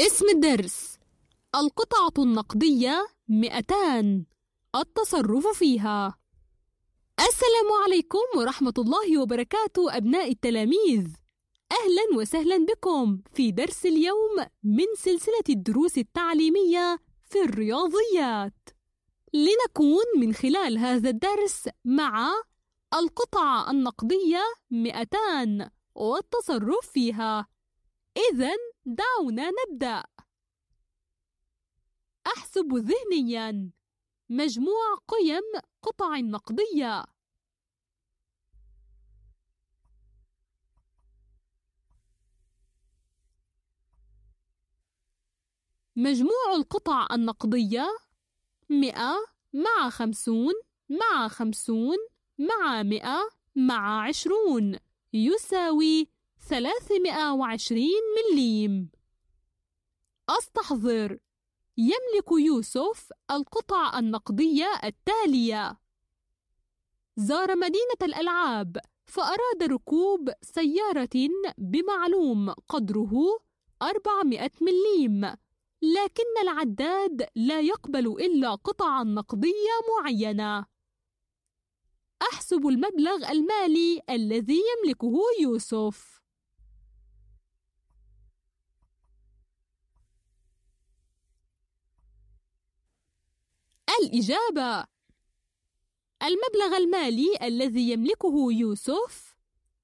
اسم الدرس القطعة النقدية 200 التصرف فيها السلام عليكم ورحمة الله وبركاته أبناء التلاميذ أهلا وسهلا بكم في درس اليوم من سلسلة الدروس التعليمية في الرياضيات لنكون من خلال هذا الدرس مع القطعة النقدية 200 والتصرف فيها إذا دعونا نبدأ. أحسب ذهنيا مجموع قيم قطع نقدية. مجموع القطع النقدية مئة مع خمسون مع خمسون مع مئة مع عشرون يساوي 320 مليم أستحضر يملك يوسف القطع النقدية التالية زار مدينة الألعاب فأراد ركوب سيارة بمعلوم قدره 400 مليم لكن العداد لا يقبل إلا قطعا نقدية معينة أحسب المبلغ المالي الذي يملكه يوسف الإجابة المبلغ المالي الذي يملكه يوسف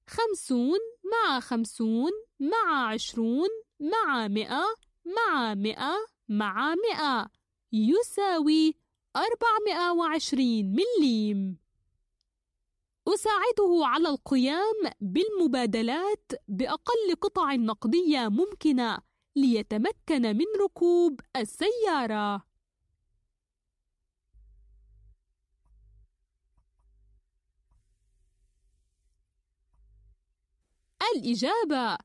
خمسون مع خمسون مع عشرون مع مئة مع مئة مع مئة يساوي أربعمائة وعشرين مليم أساعده على القيام بالمبادلات بأقل قطع نقدية ممكنة ليتمكن من ركوب السيارة الإجابة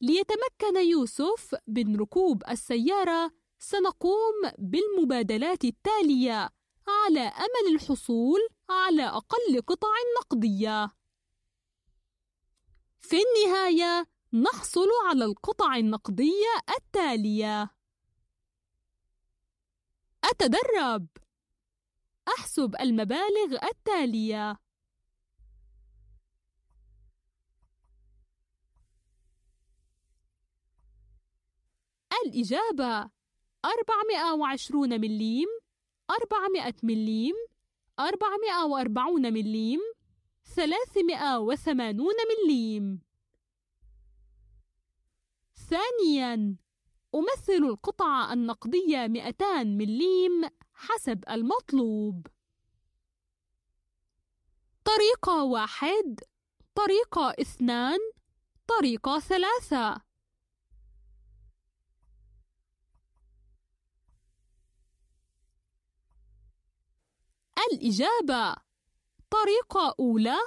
ليتمكن يوسف من ركوب السيارة سنقوم بالمبادلات التالية على أمل الحصول على أقل قطع نقدية في النهاية نحصل على القطع النقدية التالية أتدرب أحسب المبالغ التالية الإجابة 420 مليم 400 مليم 440 مليم 380 مليم ثانياً أمثل القطعة النقدية 200 مليم حسب المطلوب طريقة واحد طريقة اثنان طريقة ثلاثة الإجابة طريقة أولى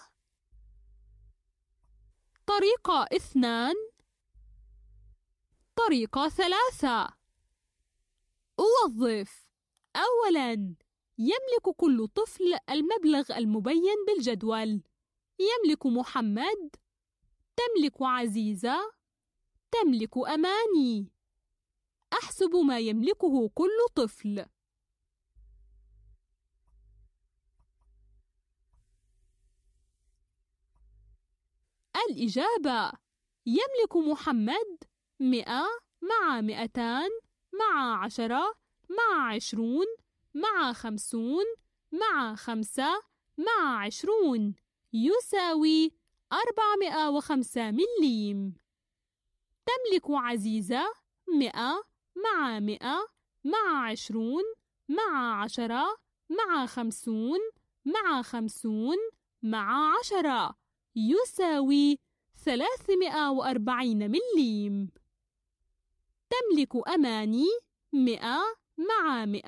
طريقة اثنان طريقة ثلاثة أوظف أولاً يملك كل طفل المبلغ المبين بالجدول يملك محمد تملك عزيزة تملك أماني أحسب ما يملكه كل طفل الإجابة يملك محمد مئة مع مئتان مع عشرة مع عشرون مع خمسون مع خمسة مع عشرون يساوي أربعمائة وخمسة مليم تملك عزيزة مئة مع مئة مع عشرون مع عشرة مع خمسون مع خمسون مع عشرة يساوي 340 مليم تملك أماني 100 مع 100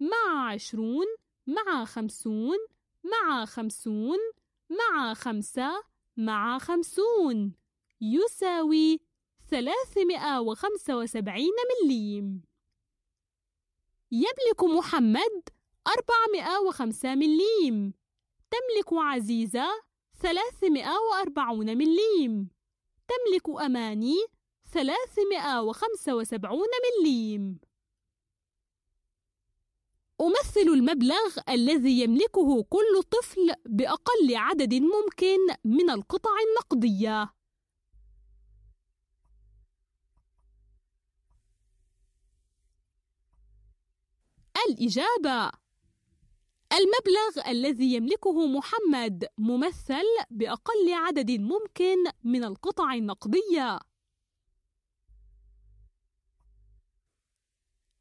مع 20 مع 50 مع 50 مع 5 مع 50 يساوي 375 مليم يملك محمد 405 مليم تملك عزيزة 340 مليم تملك أماني 375 مليم أمثل المبلغ الذي يملكه كل طفل بأقل عدد ممكن من القطع النقدية الإجابة المبلغ الذي يملكه محمد ممثل بأقل عدد ممكن من القطع النقدية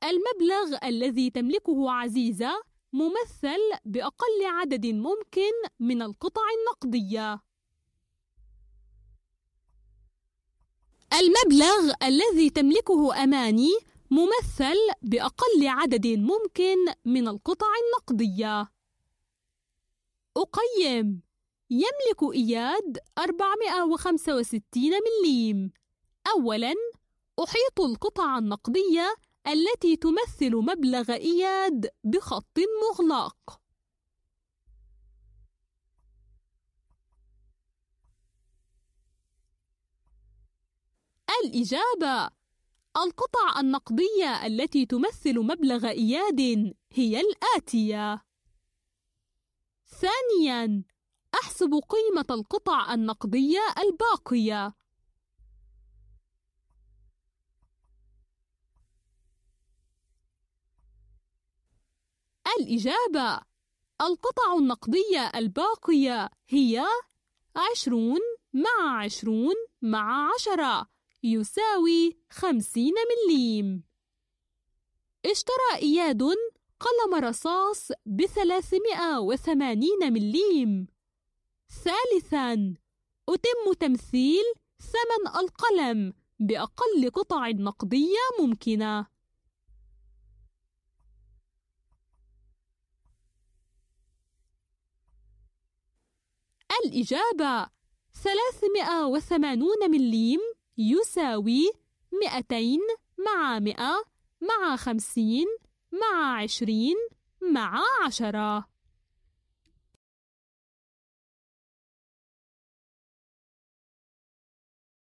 المبلغ الذي تملكه عزيزة ممثل بأقل عدد ممكن من القطع النقدية المبلغ الذي تملكه أماني ممثل بأقل عدد ممكن من القطع النقدية أقيم يملك إياد 465 مليم أولاً أحيط القطع النقدية التي تمثل مبلغ إياد بخط مغلق الإجابة القطع النقدية التي تمثل مبلغ إياد هي الآتية: ثانياً، أحسب قيمة القطع النقدية الباقية. الإجابة: القطع النقدية الباقية هي عشرون مع عشرون مع عشرة يساوي خمسين مليم اشترى إياد قلم رصاص بثلاثمائة وثمانين مليم ثالثا أتم تمثيل ثمن القلم بأقل قطع نقدية ممكنة الإجابة 380 مليم يساوي 200 مع 100 مع 50 مع 20 مع 10